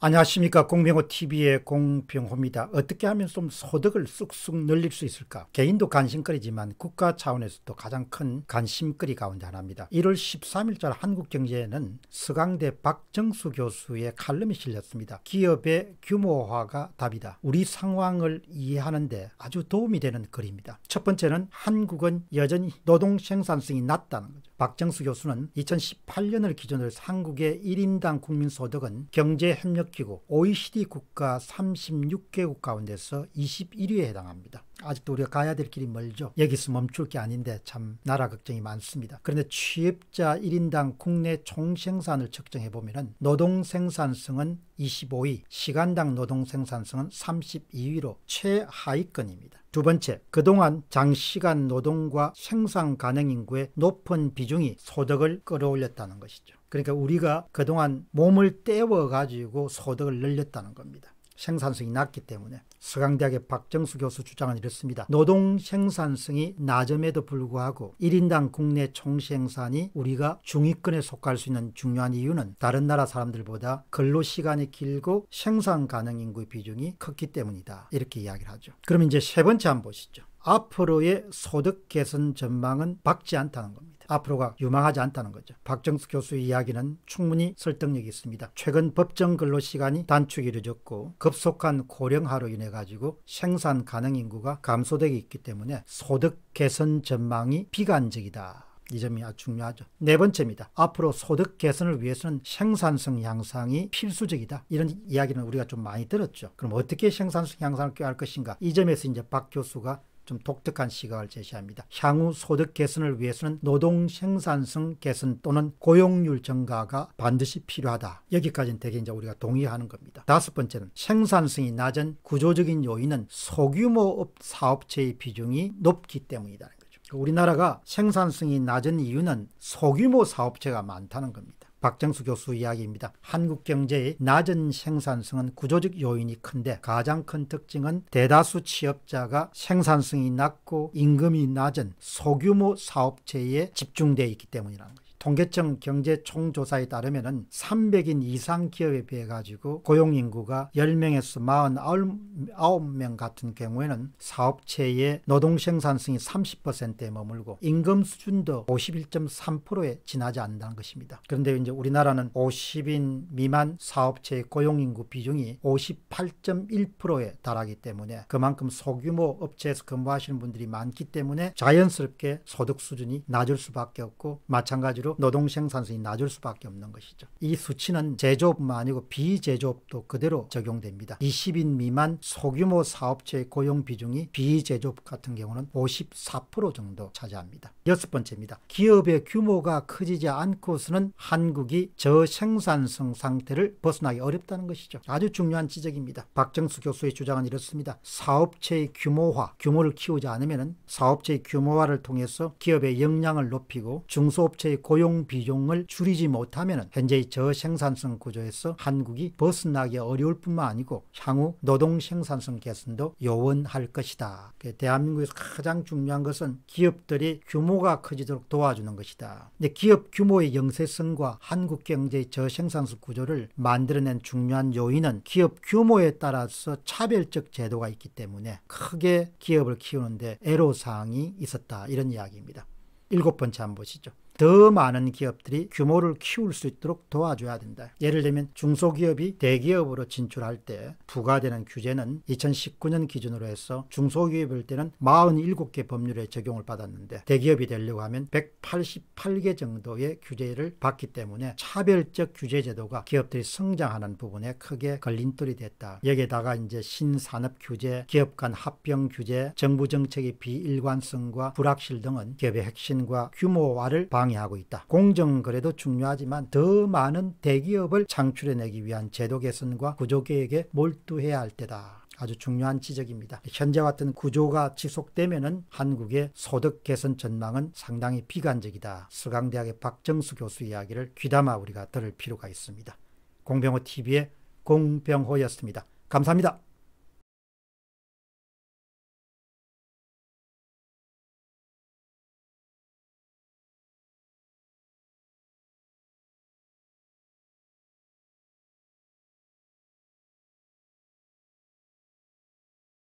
안녕하십니까 공병호TV의 공병호입니다. 어떻게 하면 좀 소득을 쑥쑥 늘릴 수 있을까? 개인도 관심거리지만 국가 차원에서도 가장 큰 관심거리 가운데 하나입니다. 1월 13일자 한국경제에는 서강대 박정수 교수의 칼럼이 실렸습니다. 기업의 규모화가 답이다. 우리 상황을 이해하는데 아주 도움이 되는 글입니다. 첫 번째는 한국은 여전히 노동 생산성이 낮다는 거죠. 박정수 교수는 2018년을 기준으로 한국의 1인당 국민소득은 경제협력기구 OECD 국가 36개국 가운데서 21위에 해당합니다. 아직도 우리가 가야 될 길이 멀죠. 여기서 멈출 게 아닌데 참 나라 걱정이 많습니다. 그런데 취업자 1인당 국내 총생산을 측정해 보면 노동 생산성은 25위, 시간당 노동 생산성은 32위로 최하위권입니다. 두 번째, 그동안 장시간 노동과 생산 가능 인구의 높은 비중이 소득을 끌어올렸다는 것이죠. 그러니까 우리가 그동안 몸을 떼워 가지고 소득을 늘렸다는 겁니다. 생산성이 낮기 때문에 서강대학의 박정수 교수 주장은 이렇습니다. 노동 생산성이 낮음에도 불구하고 1인당 국내 총생산이 우리가 중위권에 속할 수 있는 중요한 이유는 다른 나라 사람들보다 근로시간이 길고 생산 가능 인구의 비중이 컸기 때문이다. 이렇게 이야기를 하죠. 그럼 이제 세 번째 한번 보시죠. 앞으로의 소득 개선 전망은 밝지 않다는 겁니다. 앞으로가 유망하지 않다는 거죠. 박정수 교수의 이야기는 충분히 설득력이 있습니다. 최근 법정 근로시간이 단축이 이루어졌고 급속한 고령화로 인해 가지고 생산 가능 인구가 감소되기 있기 때문에 소득 개선 전망이 비관적이다. 이 점이 아주 중요하죠. 네 번째입니다. 앞으로 소득 개선을 위해서는 생산성 향상이 필수적이다. 이런 이야기는 우리가 좀 많이 들었죠. 그럼 어떻게 생산성 향상을 꾀할 것인가? 이 점에서 이제 박 교수가 좀 독특한 시각을 제시합니다. 향후 소득 개선을 위해서는 노동 생산성 개선 또는 고용률 증가가 반드시 필요하다. 여기까지는 되게 이제 우리가 동의하는 겁니다. 다섯 번째는 생산성이 낮은 구조적인 요인은 소규모 사업체의 비중이 높기 때문이다. 우리나라가 생산성이 낮은 이유는 소규모 사업체가 많다는 겁니다. 박정수 교수 이야기입니다. 한국 경제의 낮은 생산성은 구조적 요인이 큰데 가장 큰 특징은 대다수 취업자가 생산성이 낮고 임금이 낮은 소규모 사업체에 집중되어 있기 때문이라는 거죠. 통계청 경제총조사에 따르면 300인 이상 기업에 비해 가지고 고용인구가 10명에서 49명 같은 경우에는 사업체의 노동생산성이 30%에 머물고 임금 수준도 51.3%에 지나지 않는다는 것입니다. 그런데 이제 우리나라는 50인 미만 사업체의 고용인구 비중이 58.1%에 달하기 때문에 그만큼 소규모 업체에서 근무하시는 분들이 많기 때문에 자연스럽게 소득 수준이 낮을 수밖에 없고 마찬가지로 노동 생산성이 낮을 수밖에 없는 것이죠. 이 수치는 제조업만 아니고 비제조업도 그대로 적용됩니다. 20인 미만 소규모 사업체의 고용 비중이 비제조업 같은 경우는 54% 정도 차지합니다. 여섯 번째입니다. 기업의 규모가 커지지 않고서는 한국이 저생산성 상태를 벗어나기 어렵다는 것이죠. 아주 중요한 지적입니다. 박정수 교수의 주장은 이렇습니다. 사업체의 규모화, 규모를 키우지 않으면 사업체의 규모화를 통해서 기업의 역량을 높이고 중소업체의 고용 고용 비용을 줄이지 못하면 현재의 저생산성 구조에서 한국이 벗어나기 어려울 뿐만 아니고 향후 노동 생산성 개선도 요원할 것이다. 그 대한민국에서 가장 중요한 것은 기업들이 규모가 커지도록 도와주는 것이다. 기업 규모의 영세성과 한국 경제의 저생산성 구조를 만들어낸 중요한 요인은 기업 규모에 따라서 차별적 제도가 있기 때문에 크게 기업을 키우는데 애로사항이 있었다. 이런 이야기입니다. 일곱 번째 한번 보시죠. 더 많은 기업들이 규모를 키울 수 있도록 도와줘야 된다. 예를 들면 중소기업이 대기업으로 진출할 때 부과되는 규제는 2019년 기준으로 해서 중소기업일 때는 47개 법률에 적용을 받았는데 대기업이 되려고 하면 188개 정도의 규제를 받기 때문에 차별적 규제 제도가 기업들이 성장하는 부분에 크게 걸림돌이 됐다. 여기에다가 이제 신산업 규제, 기업 간 합병 규제, 정부 정책의 비일관성과 불확실 등은 기업의 핵심과 규모화를 방 방해하고 있다. 공정 거래도 중요하지만 더 많은 대기업을 창출해내기 위한 제도 개선과 구조 개혁에 몰두해야 할 때다. 아주 중요한 지적입니다. 현재 같은 구조가 지속되면 한국의 소득 개선 전망은 상당히 비관적이다. 서강대학의 박정수 교수 이야기를 귀담아 우리가 들을 필요가 있습니다. 공병호 TV의 공병호였습니다. 감사합니다.